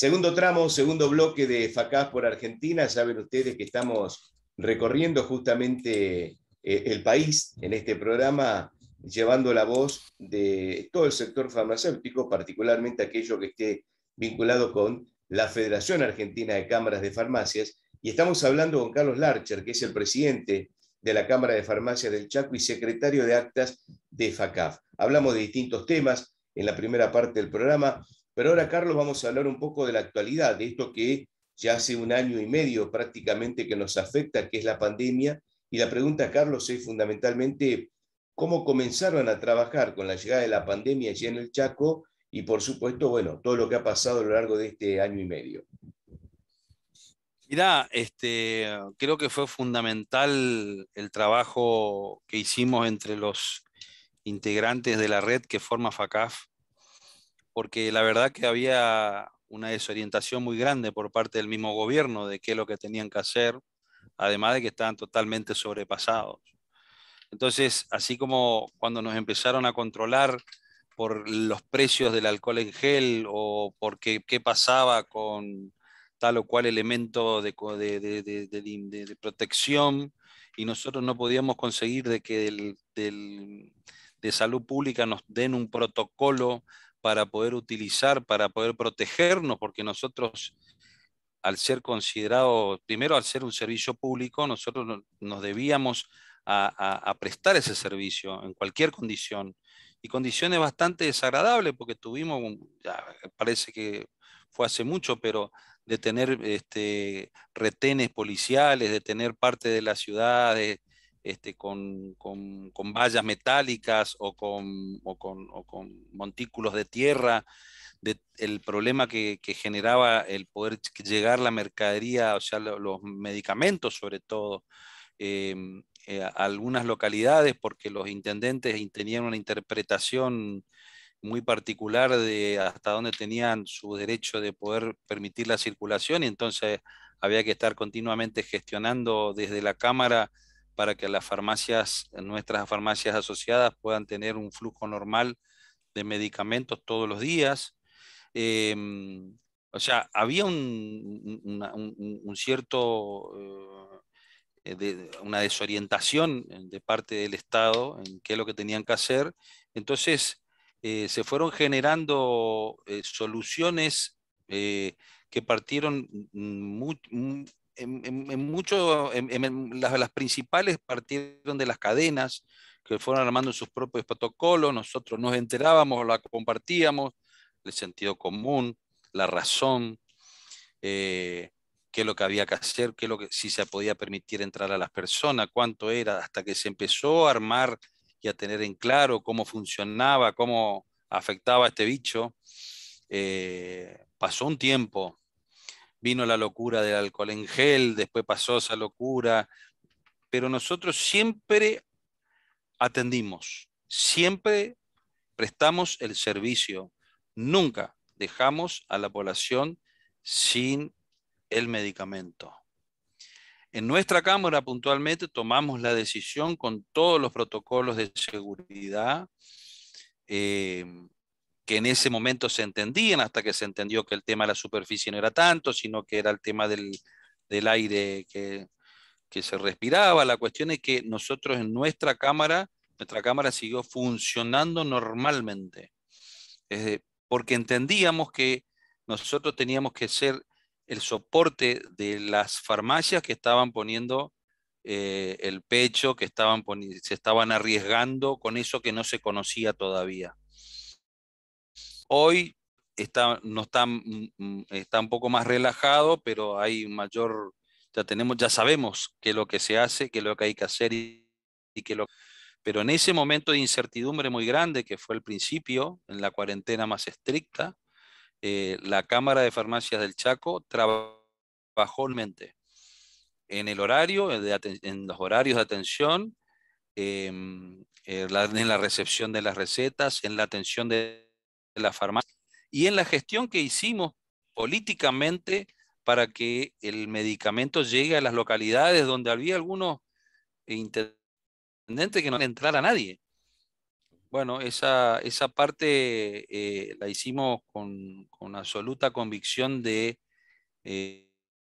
Segundo tramo, segundo bloque de FACAF por Argentina. Saben ustedes que estamos recorriendo justamente eh, el país en este programa, llevando la voz de todo el sector farmacéutico, particularmente aquello que esté vinculado con la Federación Argentina de Cámaras de Farmacias. Y estamos hablando con Carlos Larcher, que es el presidente de la Cámara de Farmacias del Chaco y secretario de actas de FACAF. Hablamos de distintos temas en la primera parte del programa. Pero ahora, Carlos, vamos a hablar un poco de la actualidad, de esto que ya hace un año y medio prácticamente que nos afecta, que es la pandemia. Y la pregunta, Carlos, es fundamentalmente cómo comenzaron a trabajar con la llegada de la pandemia allí en el Chaco y, por supuesto, bueno, todo lo que ha pasado a lo largo de este año y medio. Mirá, este, creo que fue fundamental el trabajo que hicimos entre los integrantes de la red que forma FACAF porque la verdad que había una desorientación muy grande por parte del mismo gobierno de qué es lo que tenían que hacer, además de que estaban totalmente sobrepasados. Entonces, así como cuando nos empezaron a controlar por los precios del alcohol en gel o por qué, pasaba con tal o cual elemento de, protección y nosotros no podíamos conseguir de que de salud pública nos den un protocolo para poder utilizar, para poder protegernos, porque nosotros, al ser considerado, primero al ser un servicio público, nosotros nos debíamos a, prestar ese servicio en cualquier condición. Y condiciones bastante desagradables, porque tuvimos, parece que fue hace mucho, pero de tener este, retenes policiales, de tener parte de la ciudad, este, con, vallas metálicas o con, montículos de tierra, el problema que, generaba el poder llegar la mercadería, o sea, los medicamentos sobre todo, em, eh, a algunas localidades, porque los intendentes tenían una interpretación muy particular de hasta dónde tenían su derecho de poder permitir la circulación y entonces había que estar continuamente gestionando desde la Cámara para que las farmacias, nuestras farmacias asociadas puedan tener un flujo normal de medicamentos todos los días. Em, o sea, había un, una, cierto, eh, una desorientación eh, de parte del Estado en qué es lo que tenían que hacer. Entonces, eh, se fueron generando soluciones que partieron mm, mm, muy, mm, en, las, principales partieron de las cadenas que fueron armando sus propios protocolos, nosotros nos enterábamos, la compartíamos, el sentido común, la razón, eh, qué es lo que había que hacer, qué lo que, si se podía permitir entrar a las personas, cuánto era, hasta que se empezó a armar y a tener en claro cómo funcionaba, cómo afectaba a este bicho. Eh, pasó un tiempo, vino la locura del alcohol en gel, después pasó esa locura, pero nosotros siempre atendimos, siempre prestamos el servicio, nunca dejamos a la población sin el medicamento. En nuestra Cámara puntualmente tomamos la decisión con todos los protocolos de seguridad eh, que en ese momento se entendían hasta que se entendió que el tema de la superficie no era tanto, sino que era el tema del, aire que, se respiraba. La cuestión es que nosotros en nuestra cámara, nuestra cámara siguió funcionando normalmente, porque entendíamos que nosotros teníamos que ser el soporte de las farmacias que estaban poniendo eh, el pecho, que estaban se estaban arriesgando con eso que no se conocía todavía. Hoy está, no está, mm, mm, está un poco más relajado, pero hay mayor, ya tenemos, ya sabemos que lo que se hace, que lo que hay que hacer y, que lo pero en ese momento de incertidumbre muy grande que fue el principio, en la cuarentena más estricta, eh, la Cámara de Farmacias del Chaco trabajó en el horario, en los horarios de atención, em, eh, en la recepción de las recetas, en la atención de la farmacia y en la gestión que hicimos políticamente para que el medicamento llegue a las localidades donde había algunos intendentes que no entrara a nadie. Bueno, esa, esa parte eh, la hicimos con, con, absoluta convicción de eh,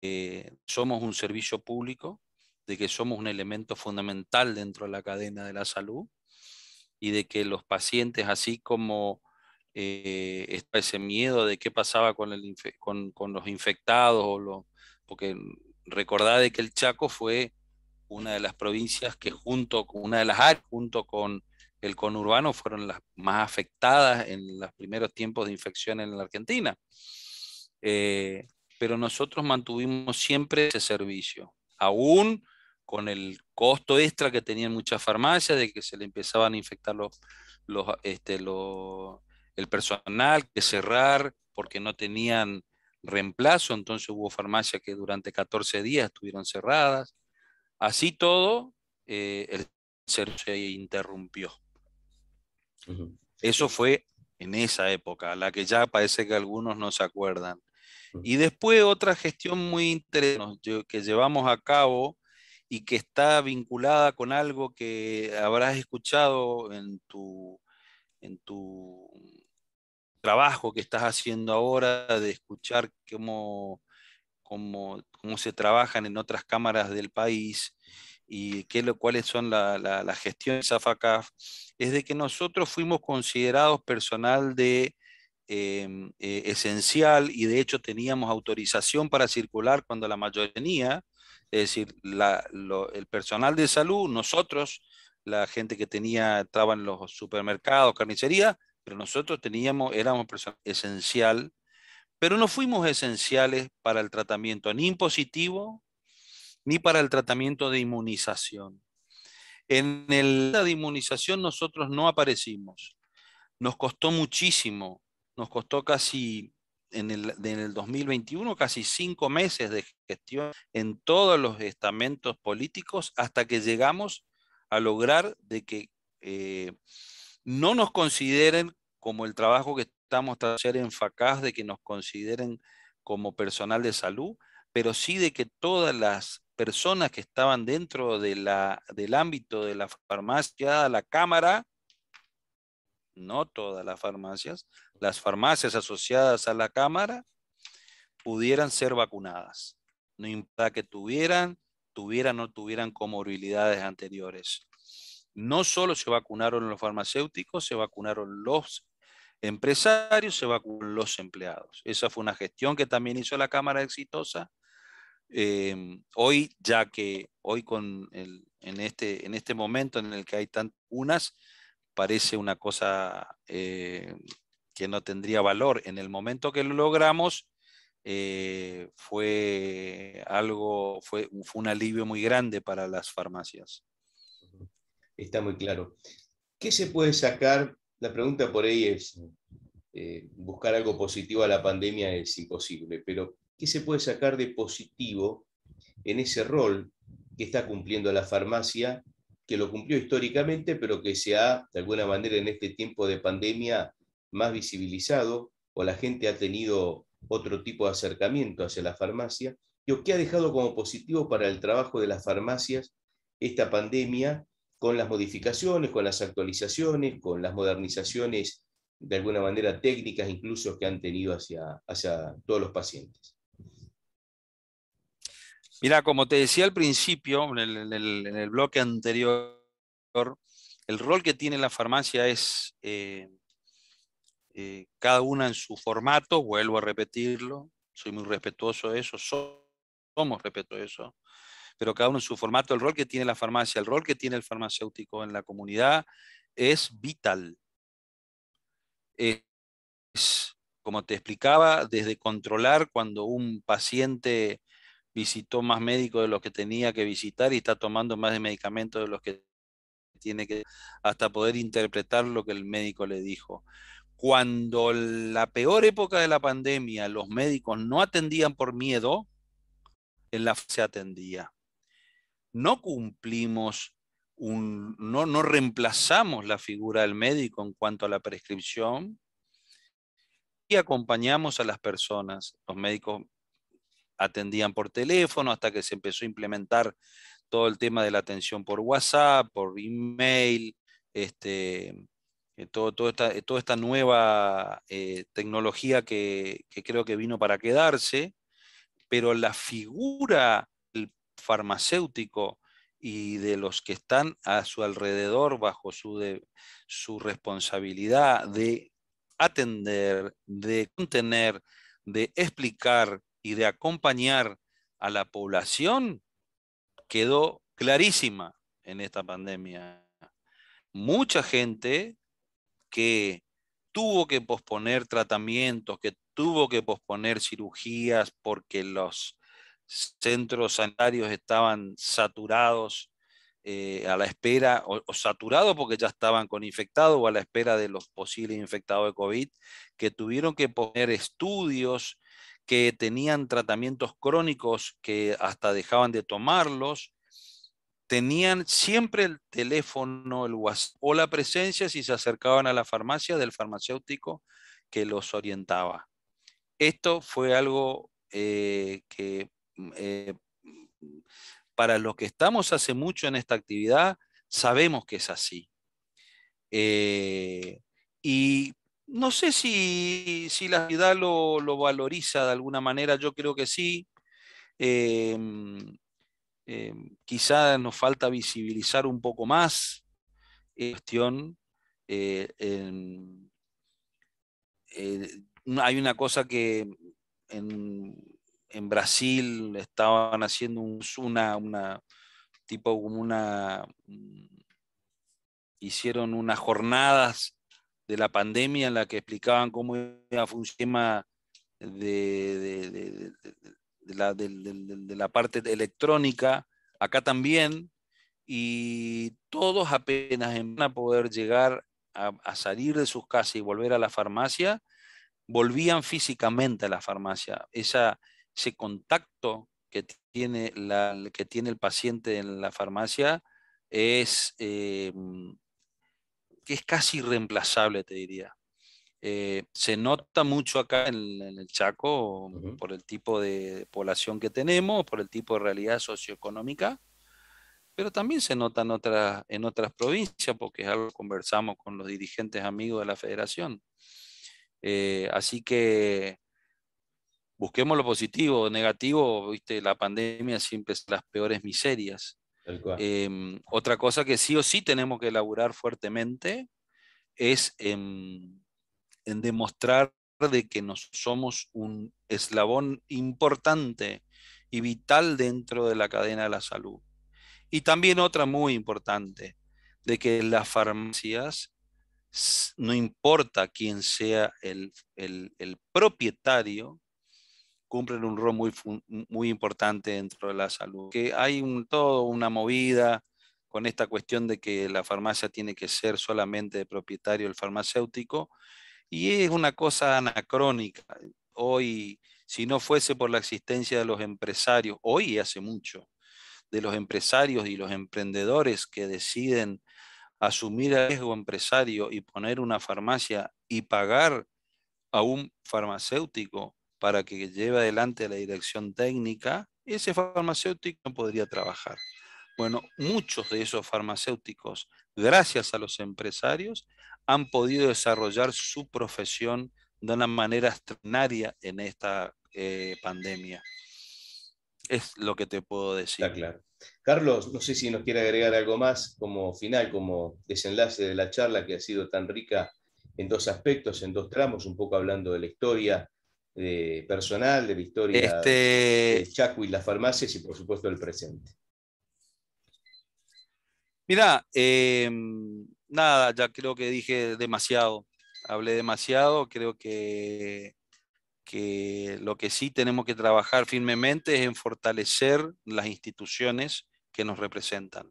eh, somos un servicio público, de que somos un elemento fundamental dentro de la cadena de la salud y de que los pacientes, así como eh, está ese miedo de qué pasaba con, los infectados, o lo, porque recordad de que el Chaco fue una de las provincias que junto con una de las junto con el conurbano, fueron las más afectadas en los primeros tiempos de infección en la Argentina. Eh, pero nosotros mantuvimos siempre ese servicio, aún con el costo extra que tenían muchas farmacias de que se le empezaban a infectar los, los, este, el personal, que cerrar porque no tenían reemplazo, entonces hubo farmacias que durante 14 días estuvieron cerradas. Así todo, eh, el servicio se interrumpió. Eso fue en esa época, la que ya parece que algunos no se acuerdan. Y después otra gestión muy interesante que llevamos a cabo y que está vinculada con algo que habrás escuchado en tu, en tu trabajo que estás haciendo ahora, de escuchar cómo, cómo, cómo se trabajan en otras cámaras del país y qué, lo, cuáles son las la, la gestiones de SAFACAF, es de que nosotros fuimos considerados personal de em, eh, esencial y de hecho teníamos autorización para circular cuando la mayoría, es decir, el personal de salud, nosotros, la gente que tenía, estaba en los supermercados, carnicería, pero nosotros teníamos, éramos personal esencial, pero no fuimos esenciales para el tratamiento ni impositivo ni para el tratamiento de inmunización. En el de inmunización nosotros no aparecimos. Nos costó muchísimo, nos costó casi en el, en el 2021 casi cinco meses de gestión en todos los estamentos políticos hasta que llegamos a lograr de que eh, no nos consideren como el trabajo que estamos haciendo en FACAS de que nos consideren como personal de salud, pero sí de que todas las personas que estaban dentro de la, del ámbito de la farmacia, la cámara, no todas las farmacias, las farmacias asociadas a la cámara pudieran ser vacunadas, no importa que tuvieran, tuvieran o no tuvieran comorbilidades anteriores no solo se vacunaron los farmacéuticos, se vacunaron los empresarios, se vacunaron los empleados. Esa fue una gestión que también hizo la Cámara exitosa. Em, hoy, ya que hoy con en, este, en este momento en el que hay tantas unas, parece una cosa eh, que no tendría valor. En el momento que lo logramos, eh, fue algo, fue un alivio muy grande para las farmacias está muy claro. ¿Qué se puede sacar? La pregunta por ahí es, eh, buscar algo positivo a la pandemia es imposible, pero ¿qué se puede sacar de positivo en ese rol que está cumpliendo la farmacia, que lo cumplió históricamente, pero que se ha, de alguna manera, en este tiempo de pandemia más visibilizado o la gente ha tenido otro tipo de acercamiento hacia la farmacia? Yo, ¿Qué ha dejado como positivo para el trabajo de las farmacias esta pandemia con las modificaciones, con las actualizaciones, con las modernizaciones, de alguna manera técnicas incluso que han tenido hacia, hacia todos los pacientes. Mira, como te decía al principio, en el, bloque anterior, el rol que tiene la farmacia es eh, eh, cada una en su formato, vuelvo a repetirlo, soy muy respetuoso de eso, somos respetuosos de eso, pero cada uno en su formato, el rol que tiene la farmacia, el rol que tiene el farmacéutico en la comunidad es vital. Eh, es, como te explicaba, desde controlar cuando un paciente visitó más médicos de los que tenía que visitar y está tomando más de medicamentos de los que tiene que, hasta poder interpretar lo que el médico le dijo. Cuando la peor época de la pandemia los médicos no atendían por miedo, en la se atendía no cumplimos, no, no reemplazamos la figura del médico en cuanto a la prescripción y acompañamos a las personas. Los médicos atendían por teléfono hasta que se empezó a implementar todo el tema de la atención por WhatsApp, por email, este, eh, eh, toda esta nueva eh, tecnología que, creo que vino para quedarse, pero la figura farmacéutico y de los que están a su alrededor bajo su, su responsabilidad de atender, de contener, de explicar y de acompañar a la población quedó clarísima en esta pandemia. Mucha gente que tuvo que posponer tratamientos, que tuvo que posponer cirugías porque los centros sanitarios estaban saturados eh, a la espera, o, saturados porque ya estaban con infectados o a la espera de los posibles infectados de COVID, que tuvieron que poner estudios, que tenían tratamientos crónicos que hasta dejaban de tomarlos, tenían siempre el teléfono, el WhatsApp o la presencia si se acercaban a la farmacia del farmacéutico que los orientaba. Esto fue algo eh, que Mm, eh, para los que estamos hace mucho en esta actividad, sabemos que es así. Eh, y no sé si, la ciudad lo, valoriza de alguna manera, yo creo que sí. Eh, quizá nos falta visibilizar un poco más la cuestión. Eh, hay una cosa que en en Brasil estaban haciendo un, una, tipo como una, mm, hicieron unas jornadas de la pandemia en la que explicaban cómo iba a funcionar de, de, de, la, parte electrónica, acá también, y todos apenas van a poder llegar a, a salir de sus casas y volver a la farmacia, volvían físicamente a la farmacia. Esa, ese contacto que tiene, la, que tiene el paciente en la farmacia es, eh, es casi reemplazable, te diría. Eh, se nota mucho acá en, el Chaco um, por el tipo de población que tenemos, por el tipo de realidad socioeconómica, pero también se nota en, otras, en otras provincias, porque es algo que conversamos con los dirigentes amigos de la federación. Eh, así que busquemos lo positivo, negativo, viste, la pandemia siempre es las peores miserias. Em, otra cosa que sí o sí tenemos que elaborar fuertemente es en, demostrar de que nos somos un eslabón importante y vital dentro de la cadena de la salud. Y también otra muy importante, de que las farmacias, no importa quién sea el propietario, cumplen un rol muy, muy importante dentro de la salud. Que hay un, todo una movida con esta cuestión de que la farmacia tiene que ser solamente de propietario el farmacéutico y es una cosa anacrónica. Hoy, si no fuese por la existencia de los empresarios, hoy hace mucho, de los empresarios y los emprendedores que deciden asumir el riesgo empresario y poner una farmacia y pagar a un farmacéutico para que lleve adelante la dirección técnica, ese farmacéutico no podría trabajar. Bueno, muchos de esos farmacéuticos, gracias a los empresarios, han podido desarrollar su profesión de una manera extraordinaria en esta eh, pandemia. Es lo que te puedo decir. Está claro. Carlos, no sé si nos quiere agregar algo más como final, como desenlace de la charla que ha sido tan rica en dos aspectos, en dos tramos, un poco hablando de la historia eh, personal, de Victoria Chacu este... de y las farmacias y por supuesto el presente. Mirá, em, nada, ya creo que dije demasiado, hablé demasiado, creo que, que lo que sí tenemos que trabajar firmemente es en fortalecer las instituciones que nos representan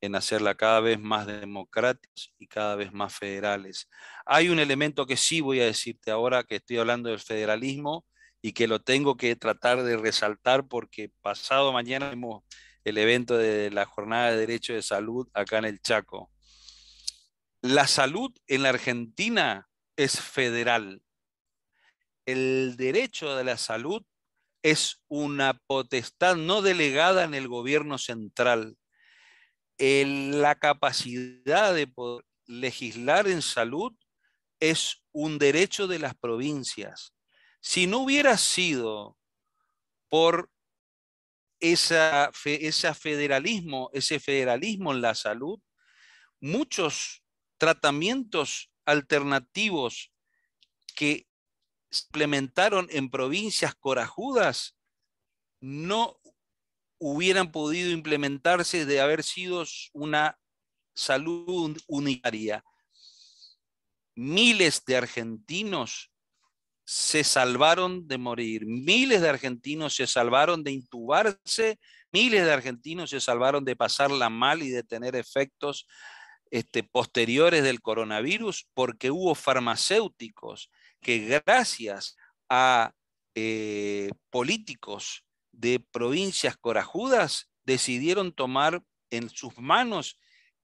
en hacerla cada vez más democrática y cada vez más federales. Hay un elemento que sí voy a decirte ahora que estoy hablando del federalismo y que lo tengo que tratar de resaltar porque pasado mañana tenemos el evento de la jornada de derecho de salud acá en el Chaco. La salud en la Argentina es federal. El derecho de la salud es una potestad no delegada en el gobierno central la capacidad de poder legislar en salud es un derecho de las provincias. Si no hubiera sido por ese federalismo, ese federalismo en la salud, muchos tratamientos alternativos que se implementaron en provincias corajudas no hubieran podido implementarse de haber sido una salud unitaria. Miles de argentinos se salvaron de morir, miles de argentinos se salvaron de intubarse, miles de argentinos se salvaron de pasarla mal y de tener efectos este, posteriores del coronavirus porque hubo farmacéuticos que gracias a eh, políticos de provincias corajudas decidieron tomar en sus manos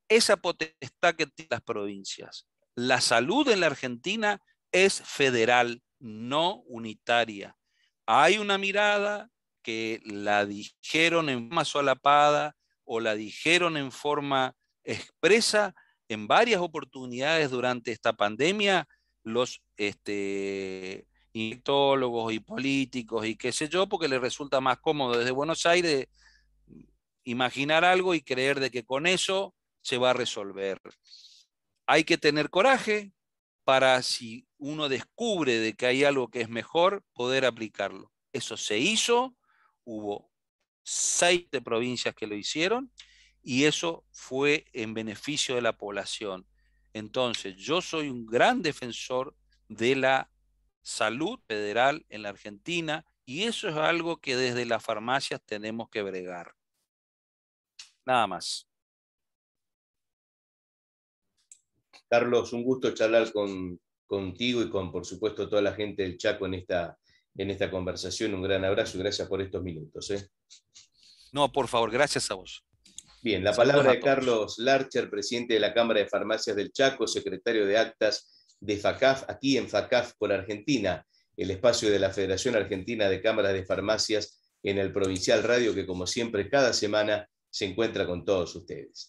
esa potestad que tienen las provincias. La salud en la Argentina es federal, no unitaria. Hay una mirada que la dijeron en forma solapada o la dijeron en forma expresa en varias oportunidades durante esta pandemia los este, y y políticos y qué sé yo, porque les resulta más cómodo desde Buenos Aires imaginar algo y creer de que con eso se va a resolver. Hay que tener coraje para si uno descubre de que hay algo que es mejor, poder aplicarlo. Eso se hizo, hubo seis provincias que lo hicieron y eso fue en beneficio de la población. Entonces, yo soy un gran defensor de la salud federal en la Argentina y eso es algo que desde las farmacias tenemos que bregar. Nada más. Carlos, un gusto charlar con, contigo y con, por supuesto, toda la gente del Chaco en esta, en esta conversación. Un gran abrazo y gracias por estos minutos. ¿eh? No, por favor, gracias a vos. Bien, la palabra de Carlos Larcher, presidente de la Cámara de Farmacias del Chaco, secretario de Actas de FACAF aquí en FACAF por Argentina, el espacio de la Federación Argentina de Cámaras de Farmacias en el Provincial Radio que como siempre cada semana se encuentra con todos ustedes.